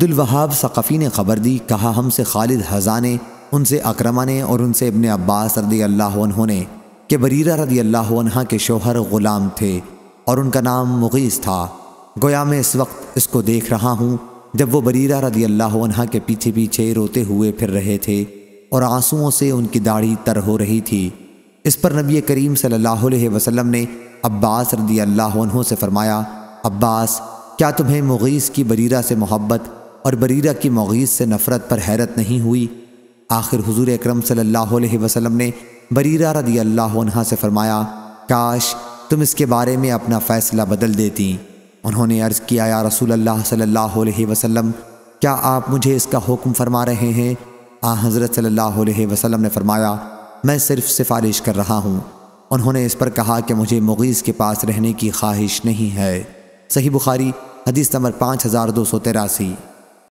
عبد الوہاب ثقفی نے خبر دی کہا ہم سے خالد حزانے ان سے اکرما نے اور ان سے ابن عباس رضی اللہ عنہ نے کہ بریرہ رضی اللہ عنہ کے شوہر غلام تھے اور ان کا نام مغیث تھا گویا میں اس وقت اس کو دیکھ رہا ہوں جب وہ بریرہ رضی اللہ عنہ کے پیچھے پیچھے روتے ہوئے پھر رہے تھے اور آنسوؤں سے ان کی داڑھی تر ہو رہی تھی اس پر نبی کریم صلی اللہ علیہ وسلم نے عباس رضی اللہ عنہ سے فرمایا عباس کیا تمہیں مغیث کی بریرہ سے محبت और बरीरा की मौीज़ से नफ़रत पर हैरत नहीं हुई आखिर हजूर अक्रम सल्लल्लाहु अलैहि ने बरीरा रदी अल्लाह से फरमाया काश तुम इसके बारे में अपना फ़ैसला बदल देती उन्होंने अर्ज़ किया या रसूल अल्लाह सल्लल्लाहु अलैहि वसल्लम क्या आप मुझे इसका हुक्म फरमा रहे हैं आ हज़रत सल्लल्लाहु अलैहि वसल्लम ने फरमाया मैं सिर्फ सिफारिश कर रहा हूँ उन्होंने इस पर कहा कि मुझे मुगीज़ के पास रहने की ख्वाहिश नहीं है सही बुखारी हदीस नंबर पाँच हज़ार दो सौ तिरासी